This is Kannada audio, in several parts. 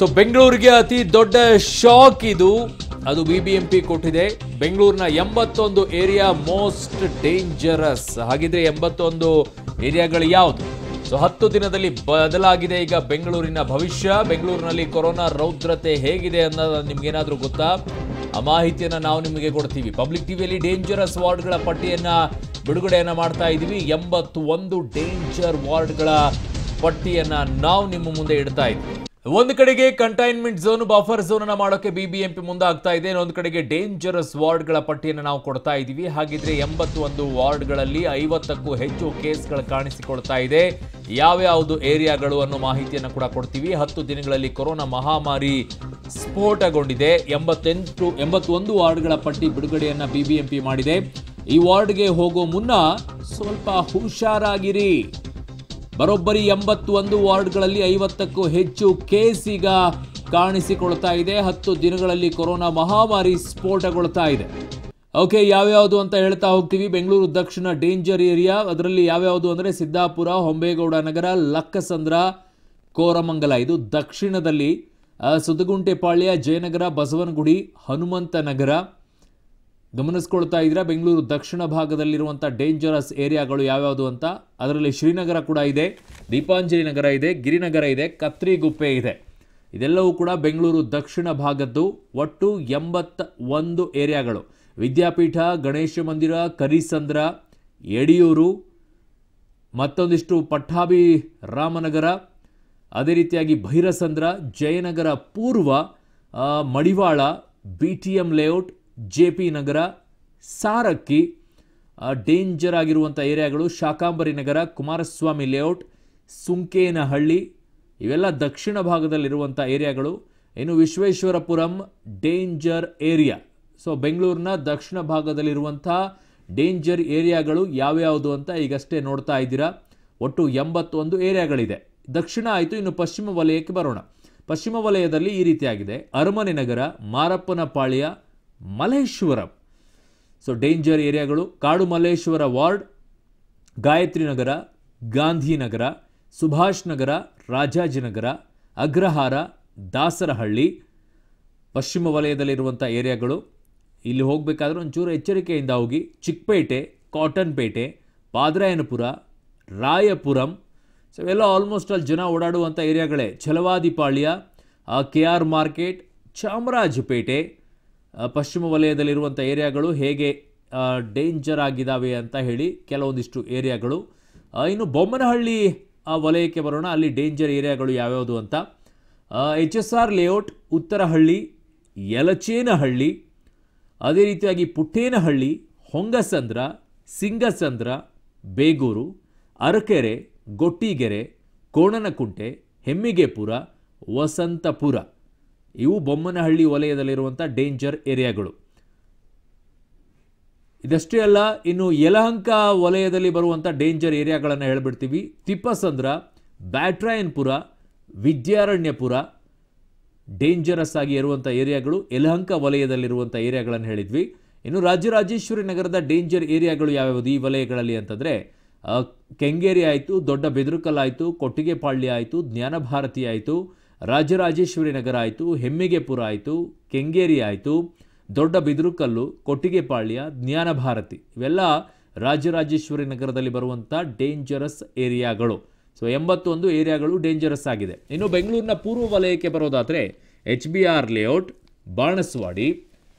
ಸೊ ಬೆಂಗಳೂರಿಗೆ ಅತಿ ದೊಡ್ಡ ಶಾಕ್ ಇದು ಅದು ಬಿ ಬಿ ಎಂ ಪಿ ಕೊಟ್ಟಿದೆ ಬೆಂಗಳೂರಿನ ಎಂಬತ್ತೊಂದು ಏರಿಯಾ ಮೋಸ್ಟ್ ಡೇಂಜರಸ್ ಹಾಗಿದ್ರೆ ಎಂಬತ್ತೊಂದು ಏರಿಯಾಗಳು ಯಾವುದು ಸೊ ಹತ್ತು ದಿನದಲ್ಲಿ ಬದಲಾಗಿದೆ ಈಗ ಬೆಂಗಳೂರಿನ ಭವಿಷ್ಯ ಬೆಂಗಳೂರಿನಲ್ಲಿ ಕೊರೋನಾ ರೌದ್ರತೆ ಹೇಗಿದೆ ಅನ್ನೋದು ನಿಮ್ಗೇನಾದ್ರೂ ಗೊತ್ತಾ ಆ ಮಾಹಿತಿಯನ್ನು ನಾವು ನಿಮಗೆ ಕೊಡ್ತೀವಿ ಪಬ್ಲಿಕ್ ಟಿವಿಯಲ್ಲಿ ಡೇಂಜರಸ್ ವಾರ್ಡ್ಗಳ ಪಟ್ಟಿಯನ್ನು ಬಿಡುಗಡೆಯನ್ನು ಮಾಡ್ತಾ ಇದ್ದೀವಿ ಎಂಬತ್ತೊಂದು ಡೇಂಜರ್ ವಾರ್ಡ್ಗಳ ಪಟ್ಟಿಯನ್ನು ನಾವು ನಿಮ್ಮ ಮುಂದೆ ಇಡ್ತಾ ಇದ್ದೀವಿ ಒಂದು ಕಡೆಗೆ ಕಂಟೈನ್ಮೆಂಟ್ ಝೋನ್ ಬಫರ್ ಝೋನ್ ಅನ್ನ ಮಾಡೋಕೆ ಬಿಬಿಎಂಪಿ ಮುಂದಾಗ್ತಾ ಇದೆ ಇನ್ನೊಂದು ಕಡೆಗೆ ಡೇಂಜರಸ್ ವಾರ್ಡ್ಗಳ ಪಟ್ಟಿಯನ್ನು ನಾವು ಕೊಡ್ತಾ ಇದೀವಿ ಹಾಗಿದ್ರೆ ಎಂಬತ್ತೊಂದು ವಾರ್ಡ್ಗಳಲ್ಲಿ ಐವತ್ತಕ್ಕೂ ಹೆಚ್ಚು ಕೇಸ್ಗಳು ಕಾಣಿಸಿಕೊಳ್ತಾ ಇದೆ ಯಾವ್ಯಾವುದು ಏರಿಯಾಗಳು ಅನ್ನೋ ಮಾಹಿತಿಯನ್ನು ಕೂಡ ಕೊಡ್ತೀವಿ ಹತ್ತು ದಿನಗಳಲ್ಲಿ ಕೊರೋನಾ ಮಹಾಮಾರಿ ಸ್ಫೋಟಗೊಂಡಿದೆ ಎಂಬತ್ತೆಂಟು ಎಂಬತ್ತೊಂದು ವಾರ್ಡ್ಗಳ ಪಟ್ಟಿ ಬಿಡುಗಡೆಯನ್ನು ಬಿಬಿಎಂಪಿ ಮಾಡಿದೆ ಈ ವಾರ್ಡ್ಗೆ ಹೋಗೋ ಮುನ್ನ ಸ್ವಲ್ಪ ಹುಷಾರಾಗಿರಿ ಬರೋಬ್ಬರಿ ಎಂಬತ್ತು ಒಂದು ವಾರ್ಡ್ಗಳಲ್ಲಿ ಐವತ್ತಕ್ಕೂ ಹೆಚ್ಚು ಈಗ ಕಾಣಿಸಿಕೊಳ್ತಾ ಇದೆ ಹತ್ತು ದಿನಗಳಲ್ಲಿ ಕೊರೋನಾ ಮಹಾಮಾರಿ ಸ್ಫೋಟಗೊಳ್ತಾ ಇದೆ ಓಕೆ ಯಾವ್ಯಾವುದು ಅಂತ ಹೇಳ್ತಾ ಹೋಗ್ತೀವಿ ಬೆಂಗಳೂರು ದಕ್ಷಿಣ ಡೇಂಜರ್ ಏರಿಯಾ ಅದರಲ್ಲಿ ಯಾವ್ಯಾವುದು ಅಂದರೆ ಸಿದ್ದಾಪುರ ಹೊಂಬೇಗೌಡ ನಗರ ಲಕ್ಕಸಂದ್ರ ಕೋರಮಂಗಲ ಇದು ದಕ್ಷಿಣದಲ್ಲಿ ಸುದ್ದಗುಂಟೆಪಾಳ್ಯ ಜಯನಗರ ಬಸವನಗುಡಿ ಹನುಮಂತ ನಗರ ಗಮನಿಸ್ಕೊಳ್ತಾ ಇದ್ದೀರಾ ಬೆಂಗಳೂರು ದಕ್ಷಿಣ ಭಾಗದಲ್ಲಿರುವಂಥ ಡೇಂಜರಸ್ ಏರಿಯಾಗಳು ಯಾವ್ಯಾವುದು ಅಂತ ಅದರಲ್ಲಿ ಶ್ರೀನಗರ ಕೂಡ ಇದೆ ದೀಪಾಂಜಲಿ ನಗರ ಇದೆ ಗಿರಿನಗರ ಇದೆ ಕತ್ರಿಗುಪ್ಪೆ ಇದೆ ಇದೆಲ್ಲವೂ ಕೂಡ ಬೆಂಗಳೂರು ದಕ್ಷಿಣ ಭಾಗದ್ದು ಒಟ್ಟು ಎಂಬತ್ತ ಒಂದು ಏರಿಯಾಗಳು ವಿದ್ಯಾಪೀಠ ಗಣೇಶ ಮಂದಿರ ಕರಿಸಂದ್ರ ಯಡಿಯೂರು ಮತ್ತೊಂದಿಷ್ಟು ಪಟ್ಟಾಭಿ ರಾಮನಗರ ಅದೇ ರೀತಿಯಾಗಿ ಭೈರಸಂದ್ರ ಜಯನಗರ ಪೂರ್ವ Madiwala B T M layout J P Nagar Sarakki danger ಆಗಿರುವಂಥ ಏರಿಯಾಗಳು ಶಾಕಾಂಬರಿ ನಗರ ಕುಮಾರಸ್ವಾಮಿ ಲೇಔಟ್ ಸುಂಕೇನಹಳ್ಳಿ ಇವೆಲ್ಲ ದಕ್ಷಿಣ ಭಾಗದಲ್ಲಿರುವಂಥ ಏರಿಯಾಗಳು ಇನ್ನು ವಿಶ್ವೇಶ್ವರಪುರಂ ಡೇಂಜರ್ ಏರಿಯಾ ಸೊ ಬೆಂಗಳೂರಿನ ದಕ್ಷಿಣ ಭಾಗದಲ್ಲಿರುವಂಥ ಡೇಂಜರ್ ಏರಿಯಾಗಳು ಯಾವ್ಯಾವುದು ಅಂತ ಈಗಷ್ಟೇ ನೋಡ್ತಾ ಇದ್ದೀರಾ ಒಟ್ಟು ಎಂಬತ್ತೊಂದು ಏರಿಯಾಗಳಿದೆ ದಕ್ಷಿಣ ಆಯಿತು ಇನ್ನು ಪಶ್ಚಿಮ ವಲಯಕ್ಕೆ ಬರೋಣ ಪಶ್ಚಿಮ ವಲಯದಲ್ಲಿ ಈ ರೀತಿಯಾಗಿದೆ ಅರಮನೆ ನಗರ ಮಾರಪ್ಪನಪಾಳ್ಯ ಮಲ್ಲೇಶ್ವರಂ ಸೊ ಡೇಂಜರ್ ಏರಿಯಾಗಳು ಕಾಡು ಮಲ್ಲೇಶ್ವರ ವಾರ್ಡ್ ಗಾಯತ್ರಿ ನಗರ ಗಾಂಧಿನಗರ ಸುಭಾಷ್ ನಗರ ರಾಜಾಜಿನಗರ ಅಗ್ರಹಾರ ದಾಸರಹಳ್ಳಿ ಪಶ್ಚಿಮ ವಲಯದಲ್ಲಿರುವಂಥ ಏರಿಯಾಗಳು ಇಲ್ಲಿ ಹೋಗಬೇಕಾದ್ರೆ ಒಂಚೂರು ಎಚ್ಚರಿಕೆಯಿಂದ ಹೋಗಿ ಚಿಕ್ಕಪೇಟೆ ಕಾಟನ್ಪೇಟೆ ಪಾದ್ರಾಯನಪುರ ರಾಯಪುರಂ ಸೊ ಎಲ್ಲ ಆಲ್ಮೋಸ್ಟ್ ಅಲ್ಲಿ ಜನ ಓಡಾಡುವಂಥ ಏರಿಯಾಗಳೇ Chalavadipalya K R market Chamarajpet ಪಶ್ಚಿಮ ವಲಯದಲ್ಲಿರುವಂಥ ಏರಿಯಾಗಳು ಹೇಗೆ ಡೇಂಜರ್ ಆಗಿದ್ದಾವೆ ಅಂತ ಹೇಳಿ ಕೆಲವೊಂದಿಷ್ಟು ಏರಿಯಾಗಳು ಇನ್ನು ಬೊಮ್ಮನಹಳ್ಳಿ ವಲಯಕ್ಕೆ ಬರೋಣ ಅಲ್ಲಿ ಡೇಂಜರ್ ಏರಿಯಾಗಳು ಯಾವ್ಯಾವುದು ಅಂತ H S R layout Uttarahalli Yelachenahalli ಅದೇ ರೀತಿಯಾಗಿ ಪುಟ್ಟೇನಹಳ್ಳಿ ಹೊಂಗಸಂದ್ರ ಸಿಂಗಸಂದ್ರ ಬೇಗೂರು ಅರಕೆರೆ ಗೊಟ್ಟಿಗೆರೆ ಕೋಣನಕುಂಟೆ ಹೆಮ್ಮಿಗೆಪುರ ವಸಂತಪುರ ಇವು ಬೊಮ್ಮನಹಳ್ಳಿ ವಲಯದಲ್ಲಿರುವಂಥ ಡೇಂಜರ್ ಏರಿಯಾಗಳು ಇದಷ್ಟೇ ಅಲ್ಲ ಇನ್ನು ಯಲಹಂಕ ವಲಯದಲ್ಲಿ ಬರುವಂಥ ಡೇಂಜರ್ ಏರಿಯಾಗಳನ್ನು ಹೇಳಿಬಿಡ್ತೀವಿ ತಿಪ್ಪಸಂದ್ರ ಬ್ಯಾಟ್ರಾಯನ್ಪುರ ವಿದ್ಯಾರಣ್ಯಪುರ ಡೇಂಜರಸ್ ಆಗಿ ಇರುವಂಥ ಏರಿಯಾಗಳು ಯಲಹಂಕ ವಲಯದಲ್ಲಿರುವಂಥ ಏರಿಯಾಗಳನ್ನು ಹೇಳಿದ್ವಿ ಇನ್ನು ರಾಜರಾಜೇಶ್ವರಿ ನಗರದ ಡೇಂಜರ್ ಏರಿಯಾಗಳು ಯಾವ್ಯಾವುದು ಈ ವಲಯಗಳಲ್ಲಿ ಅಂತಂದರೆ ಕೆಂಗೇರಿ ಆಯಿತು ದೊಡ್ಡ ಬೆದ್ರಕಲ್ ಆಯಿತು ಕೊಟ್ಟಿಗೆಪಾಳ್ಯ ಆಯಿತು ಜ್ಞಾನಭಾರತಿ ಆಯಿತು ರಾಜರಾಜೇಶ್ವರಿ ನಗರ ಆಯಿತು ಹೆಮ್ಮಿಗೆಪುರ ಆಯಿತು ಕೆಂಗೇರಿ ಆಯಿತು ದೊಡ್ಡ ಬಿದಿರುಕಲ್ಲು ಕೊಟ್ಟಿಗೆಪಾಳ್ಯ ಜ್ಞಾನಭಾರತಿ ಇವೆಲ್ಲ ರಾಜರಾಜೇಶ್ವರಿ ನಗರದಲ್ಲಿ ಬರುವಂಥ ಡೇಂಜರಸ್ ಏರಿಯಾಗಳು ಸೊ ಎಂಬತ್ತೊಂದು ಏರಿಯಾಗಳು ಡೇಂಜರಸ್ ಆಗಿದೆ ಇನ್ನು ಬೆಂಗಳೂರಿನ ಪೂರ್ವ ವಲಯಕ್ಕೆ ಬರೋದಾದರೆ H B R layout Banaswadi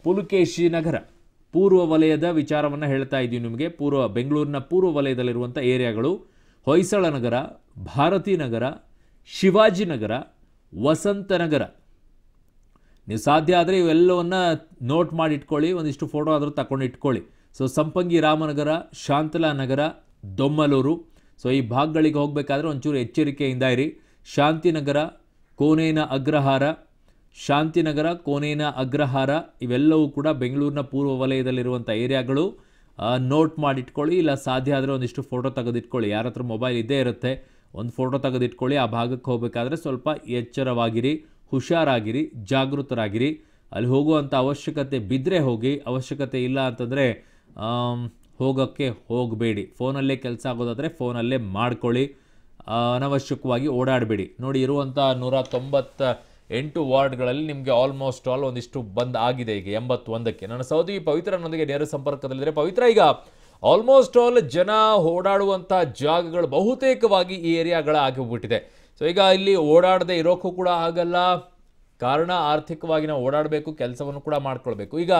Pulakeshi Nagar ಪೂರ್ವ ವಲಯದ ವಿಚಾರವನ್ನು ಹೇಳ್ತಾ ಇದ್ದೀವಿ ನಿಮಗೆ ಪೂರ್ವ ಬೆಂಗಳೂರಿನ ಪೂರ್ವ ವಲಯದಲ್ಲಿರುವಂಥ ಏರಿಯಾಗಳು ಹೊಯ್ಸಳ ನಗರ ಭಾರತೀನಗರ ಶಿವಾಜಿನಗರ ವಸಂತನಗರ ನೀವು ಸಾಧ್ಯ ಆದರೆ ಇವೆಲ್ಲವನ್ನು ನೋಟ್ ಮಾಡಿ ಇಟ್ಕೊಳ್ಳಿ ಒಂದಿಷ್ಟು ಫೋಟೋ ಆದರೂ ತಗೊಂಡು ಇಟ್ಕೊಳ್ಳಿ ಸೊ ಸಂಪಂಗಿ ರಾಮನಗರ ಶಾಂತಲಾ ನಗರ ದೊಮ್ಮಲೂರು ಸೊ ಈ ಭಾಗಗಳಿಗೆ ಹೋಗಬೇಕಾದ್ರೆ ಒಂಚೂರು ಎಚ್ಚರಿಕೆಯಿಂದ ಇರಿ ಶಾಂತಿನಗರ ಕೋನೇನ ಅಗ್ರಹಾರ ಶಾಂತಿನಗರ ಕೋನೇನ ಅಗ್ರಹಾರ ಇವೆಲ್ಲವೂ ಕೂಡ ಬೆಂಗಳೂರಿನ ಪೂರ್ವ ವಲಯದಲ್ಲಿರುವಂಥ ಏರಿಯಾಗಳು ನೋಟ್ ಮಾಡಿಟ್ಕೊಳ್ಳಿ ಇಲ್ಲ ಸಾಧ್ಯ ಆದರೆ ಒಂದಿಷ್ಟು ಫೋಟೋ ತೆಗೆದಿಟ್ಕೊಳ್ಳಿ ಯಾರ ಹತ್ರ ಮೊಬೈಲ್ ಇದ್ದೇ ಇರುತ್ತೆ ಒಂದು ಫೋಟೋ ತೆಗೆದಿಟ್ಕೊಳ್ಳಿ ಆ ಭಾಗಕ್ಕೆ ಹೋಗಬೇಕಾದ್ರೆ ಸ್ವಲ್ಪ ಎಚ್ಚರವಾಗಿರಿ ಹುಷಾರಾಗಿರಿ ಜಾಗೃತರಾಗಿರಿ ಅಲ್ಲಿ ಹೋಗುವಂಥ ಅವಶ್ಯಕತೆ ಬಿದ್ದರೆ ಹೋಗಿ ಅವಶ್ಯಕತೆ ಇಲ್ಲ ಅಂತಂದರೆ ಹೋಗೋಕ್ಕೆ ಹೋಗಬೇಡಿ ಫೋನಲ್ಲೇ ಕೆಲಸ ಆಗೋದಾದರೆ ಫೋನಲ್ಲೇ ಮಾಡ್ಕೊಳ್ಳಿ ಅನವಶ್ಯಕವಾಗಿ ಓಡಾಡಬೇಡಿ ನೋಡಿ ಇರುವಂಥ ನೂರ ತೊಂಬತ್ತ ಎಂಟು ವಾರ್ಡ್ಗಳಲ್ಲಿ ನಿಮಗೆ ಆಲ್ಮೋಸ್ಟ್ ಆಲ್ ಒಂದಿಷ್ಟು ಬಂದ್ ಆಗಿದೆ ಈಗ ಎಂಬತ್ತೊಂದಕ್ಕೆ ನನ್ನ ಸೌದಿ ಪವಿತ್ರನೊಂದಿಗೆ ನೇರ ಸಂಪರ್ಕದಲ್ಲಿದ್ದರೆ ಪವಿತ್ರ ಈಗ ಆಲ್ಮೋಸ್ಟ್ ಆಲ್ ಜನ ಓಡಾಡುವಂಥ ಜಾಗಗಳು ಬಹುತೇಕವಾಗಿ ಈ ಏರಿಯಾಗಳ ಆಗಿಬಿಟ್ಟಿದೆ ಸೊ ಈಗ ಇಲ್ಲಿ ಓಡಾಡದೆ ಇರೋಕ್ಕೂ ಕೂಡ ಆಗಲ್ಲ ಕಾರಣ ಆರ್ಥಿಕವಾಗಿ ನಾವು ಓಡಾಡಬೇಕು ಕೆಲಸವನ್ನು ಕೂಡ ಮಾಡ್ಕೊಳ್ಬೇಕು ಈಗ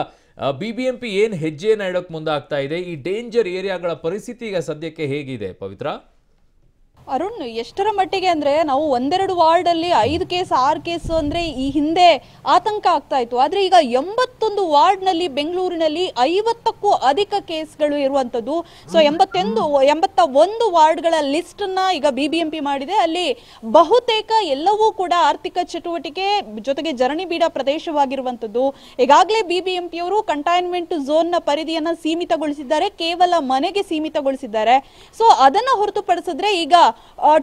ಬಿ ಬಿ ಎಂ ಪಿ ಏನು ಹೆಜ್ಜೆಯನ್ನು ಇಡೋಕ್ಕೆ ಮುಂದಾಗ್ತಾ ಇದೆ ಈ ಡೇಂಜರ್ ಏರಿಯಾಗಳ ಪರಿಸ್ಥಿತಿ ಈಗ ಸದ್ಯಕ್ಕೆ ಹೇಗಿದೆ ಪವಿತ್ರ ಅರುಣ್ ಎಷ್ಟರ ಮಟ್ಟಿಗೆ ಅಂದ್ರೆ ನಾವು ಒಂದೆರಡು ವಾರ್ಡ್ ಅಲ್ಲಿ ಐದು ಕೇಸ್ ಆರು ಕೇಸ್ ಅಂದ್ರೆ ಈ ಹಿಂದೆ ಆತಂಕ ಆಗ್ತಾ ಇತ್ತು ಆದರೆ ಈಗ ಎಂಬತ್ತೊಂದು ನಲ್ಲಿ ಬೆಂಗಳೂರಿನಲ್ಲಿ ಐವತ್ತಕ್ಕೂ ಅಧಿಕ ಕೇಸ್ಗಳು ಇರುವಂತದ್ದು ಸೊ ಎಂಬತ್ತೊಂದು ಎಂಬತ್ತ ಒಂದು ವಾರ್ಡ್ಗಳ ಲಿಸ್ಟನ್ನು ಈಗ ಬಿ ಬಿ ಎಂ ಮಾಡಿದೆ ಅಲ್ಲಿ ಬಹುತೇಕ ಎಲ್ಲವೂ ಕೂಡ ಆರ್ಥಿಕ ಚಟುವಟಿಕೆ ಜೊತೆಗೆ ಜರಣಿ ಬೀಡ ಪ್ರದೇಶವಾಗಿರುವಂತದ್ದು ಈಗಾಗಲೇ ಬಿ ಬಿ ಎಂ ಝೋನ್ ನ ಝೋನ್ನ ಪರಿಧಿಯನ್ನು ಸೀಮಿತಗೊಳಿಸಿದ್ದಾರೆ ಕೇವಲ ಮನೆಗೆ ಸೀಮಿತಗೊಳಿಸಿದ್ದಾರೆ ಸೊ ಅದನ್ನ ಹೊರತುಪಡಿಸಿದ್ರೆ ಈಗ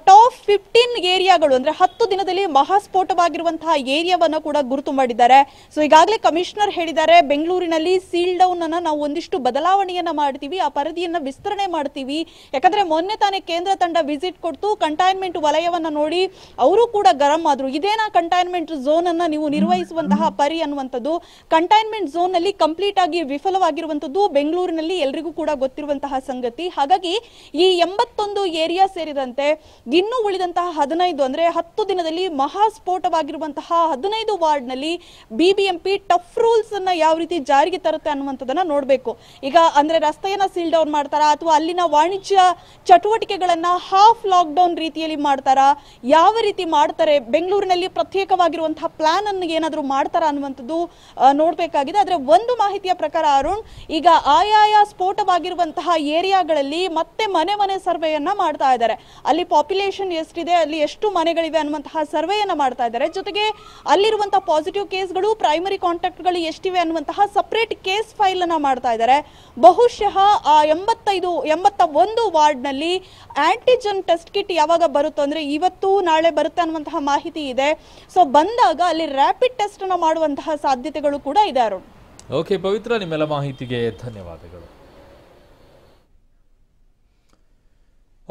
ಟಾಪ್ ಫಿಫ್ಟೀನ್ ಏರಿಯಾಗಳು ಅಂದ್ರೆ ಹತ್ತು ದಿನದಲ್ಲಿ ಮಹಾಸ್ಫೋಟವಾಗಿರುವಂತಹ ಏರಿಯಾವನ್ನು ಕೂಡ ಗುರುತು ಮಾಡಿದ್ದಾರೆ ಸೊ ಈಗಾಗಲೇ ಕಮಿಷನರ್ ಹೇಳಿದ್ದಾರೆ ಬೆಂಗಳೂರಿನಲ್ಲಿ ಸೀಲ್ ಡೌನ್ ಅನ್ನ ನಾವು ಒಂದಿಷ್ಟು ಬದಲಾವಣೆಯನ್ನ ಮಾಡ್ತೀವಿ ಆ ಪರದಿಯನ್ನ ವಿಸ್ತರಣೆ ಮಾಡ್ತೀವಿ ಯಾಕಂದ್ರೆ ಮೊನ್ನೆ ತಾನೇ ಕೇಂದ್ರ ತಂಡ ವಿಸಿಟ್ ಕೊಡ್ತು ಕಂಟೈನ್ಮೆಂಟ್ ವಲಯವನ್ನ ನೋಡಿ ಅವರು ಕೂಡ ಗರಂ ಆದ್ರು ಇದೇನಾ ಕಂಟೈನ್ಮೆಂಟ್ ಝೋನ್ ಅನ್ನ ನೀವು ನಿರ್ವಹಿಸುವಂತಹ ಪರಿ ಅನ್ನುವಂಥದ್ದು ಕಂಟೈನ್ಮೆಂಟ್ ಝೋನ್ ಅಲ್ಲಿ ಕಂಪ್ಲೀಟ್ ಆಗಿ ವಿಫಲವಾಗಿರುವಂತದ್ದು ಬೆಂಗಳೂರಿನಲ್ಲಿ ಎಲ್ರಿಗೂ ಕೂಡ ಗೊತ್ತಿರುವಂತಹ ಸಂಗತಿ ಹಾಗಾಗಿ ಈ ಎಂಬತ್ತೊಂದು ಏರಿಯಾ ಸೇರಿದಂತೆ ಮತ್ತೆ ಇನ್ನೂ ಉಳಿದಂತಹ ಹದಿನೈದು ಅಂದ್ರೆ ಹತ್ತು ದಿನದಲ್ಲಿ ಮಹಾಸ್ಫೋಟವಾಗಿರುವಂತಹ ಹದಿನೈದು ವಾರ್ಡ್ನಲ್ಲಿ ಬಿಬಿಎಂಪಿ ಟಫ್ ರೂಲ್ಸ್ ಅನ್ನ ಯಾವ ರೀತಿ ಜಾರಿಗೆ ತರುತ್ತೆ ಅನ್ನುವಂಥದ್ದನ್ನ ನೋಡಬೇಕು ಈಗ ಅಂದ್ರೆ ರಸ್ತೆಯನ್ನ ಸೀಲ್ ಡೌನ್ ಮಾಡ್ತಾರಾ ಅಥವಾ ಅಲ್ಲಿನ ವಾಣಿಜ್ಯ ಚಟುವಟಿಕೆಗಳನ್ನ ಹಾಫ್ ಲಾಕ್ ಡೌನ್ ರೀತಿಯಲ್ಲಿ ಮಾಡ್ತಾರಾ ಯಾವ ರೀತಿ ಮಾಡ್ತಾರೆ ಬೆಂಗಳೂರಿನಲ್ಲಿ ಪ್ರತ್ಯೇಕವಾಗಿರುವಂತಹ ಪ್ಲಾನ್ ಅನ್ನು ಏನಾದರೂ ಮಾಡ್ತಾರಾ ಅನ್ನುವಂಥದ್ದು ನೋಡಬೇಕಾಗಿದೆ ಆದರೆ ಒಂದು ಮಾಹಿತಿಯ ಪ್ರಕಾರ ಅರುಣ್ ಈಗ ಆಯಾಯ ಸ್ಫೋಟವಾಗಿರುವಂತಹ ಏರಿಯಾಗಳಲ್ಲಿ ಮತ್ತೆ ಮನೆ ಮನೆ ಸರ್ವೆಯನ್ನ ಮಾಡ್ತಾ ಇದ್ದಾರೆ ಅಲ್ಲಿ ಪಾಪ್ಯುಲೇಷನ್ ಎಷ್ಟಿದೆ ಅಲ್ಲಿ ಎಷ್ಟು ಮನೆಗಳಿವೆ ಅನ್ನುವಂತಹ ಸರ್ವೆಯನ್ನು ಮಾಡ್ತಾ ಇದ್ದಾರೆ ಜೊತೆಗೆ ಅಲ್ಲಿರುವಂತಹ ಪಾಸಿಟಿವ್ ಕೇಸ್ಗಳು ಪ್ರೈಮರಿ ಕಾಂಟ್ಯಾಕ್ಟ್ಗಳು ಎಷ್ಟಿವೆ ಅನ್ನುವಂತಹ ಸಪ್ರೇಟ್ ಕೇಸ್ ಫೈಲನ್ನು ಮಾಡ್ತಾ ಇದ್ದಾರೆ ಬಹುಶಃ ಎಂಬತ್ತೈದು ಎಂಬತ್ತ ಒಂದು ವಾರ್ಡ್ನಲ್ಲಿ ಆ್ಯಂಟಿಜನ್ ಟೆಸ್ಟ್ ಕಿಟ್ ಯಾವಾಗ ಬರುತ್ತೋ ಅಂದರೆ ಇವತ್ತು ನಾಳೆ ಬರುತ್ತೆ ಅನ್ನುವಂತಹ ಮಾಹಿತಿ ಇದೆ ಸೊ ಬಂದಾಗ ಅಲ್ಲಿ ರ್ಯಾಪಿಡ್ ಟೆಸ್ಟನ್ನು ಮಾಡುವಂತಹ ಸಾಧ್ಯತೆಗಳು ಕೂಡ ಇದೆ ಅರುಣ್ ಓಕೆ ಪವಿತ್ರ ನಿಮ್ಮೆಲ್ಲ ಮಾಹಿತಿಗೆ ಧನ್ಯವಾದಗಳು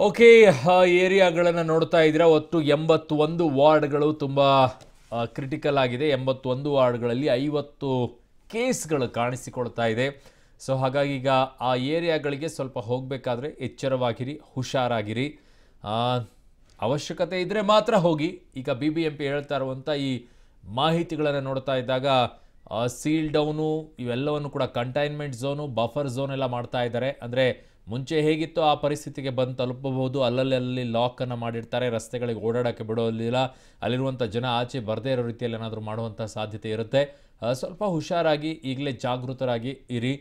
ಓಕೆ ಏರಿಯಾಗಳನ್ನು ನೋಡ್ತಾ ಇದ್ದೀರಾ ಒಟ್ಟು ಎಂಬತ್ತೊಂದು ವಾರ್ಡ್ಗಳು ತುಂಬ ಕ್ರಿಟಿಕಲ್ ಆಗಿದೆ ಎಂಬತ್ತೊಂದು ವಾರ್ಡ್ಗಳಲ್ಲಿ ಐವತ್ತು ಕೇಸ್ಗಳು ಕಾಣಿಸಿಕೊಳ್ತಾ ಇದೆ ಸೊ ಹಾಗಾಗಿ ಈಗ ಆ ಏರಿಯಾಗಳಿಗೆ ಸ್ವಲ್ಪ ಹೋಗಬೇಕಾದ್ರೆ ಎಚ್ಚರವಾಗಿರಿ ಹುಷಾರಾಗಿರಿ ಅವಶ್ಯಕತೆ ಇದ್ದರೆ ಮಾತ್ರ ಹೋಗಿ ಈಗ ಬಿ ಬಿ ಎಂ ಪಿ ಹೇಳ್ತಾ ಇರುವಂಥ ಈ ಮಾಹಿತಿಗಳನ್ನು ನೋಡ್ತಾ ಇದ್ದಾಗ ಸೀಲ್ ಡೌನು ಇವೆಲ್ಲವನ್ನು ಕೂಡ ಕಂಟೈನ್ಮೆಂಟ್ ಝೋನು ಬಫರ್ ಝೋನ್ ಎಲ್ಲ ಮಾಡ್ತಾ ಇದ್ದಾರೆ ಅಂದರೆ ಮುಂಚೆ ಹೇಗಿತ್ತು ಆ ಪರಿಸ್ಥಿತಿಗೆ ಬಂದು ತಲುಪಬಹುದು ಅಲ್ಲಲ್ಲಿ ಅಲ್ಲಿ ಲಾಕನ್ನು ಮಾಡಿರ್ತಾರೆ ರಸ್ತೆಗಳಿಗೆ ಓಡಾಡೋಕ್ಕೆ ಬಿಡೋದಿಲ್ಲ ಅಲ್ಲಿರುವಂಥ ಜನ ಆಚೆ ಬರದೇ ಇರೋ ರೀತಿಯಲ್ಲಿ ಏನಾದರೂ ಮಾಡುವಂಥ ಸಾಧ್ಯತೆ ಇರುತ್ತೆ ಸ್ವಲ್ಪ ಹುಷಾರಾಗಿ ಈಗಲೇ ಜಾಗೃತರಾಗಿ ಇರಿ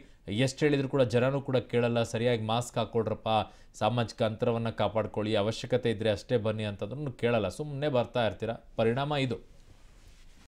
ಎಷ್ಟು ಹೇಳಿದರೂ ಕೂಡ ಜನನೂ ಕೂಡ ಕೇಳಲ್ಲ ಸರಿಯಾಗಿ ಮಾಸ್ಕ್ ಹಾಕ್ಕೊಡ್ರಪ್ಪ ಸಾಮಾಜಿಕ ಅಂತರವನ್ನು ಕಾಪಾಡ್ಕೊಳ್ಳಿ ಅವಶ್ಯಕತೆ ಇದ್ದರೆ ಅಷ್ಟೇ ಬನ್ನಿ ಅಂತಂದ್ರೂ ಕೇಳಲ್ಲ ಸುಮ್ಮನೆ ಬರ್ತಾ ಇರ್ತೀರ ಪರಿಣಾಮ ಇದು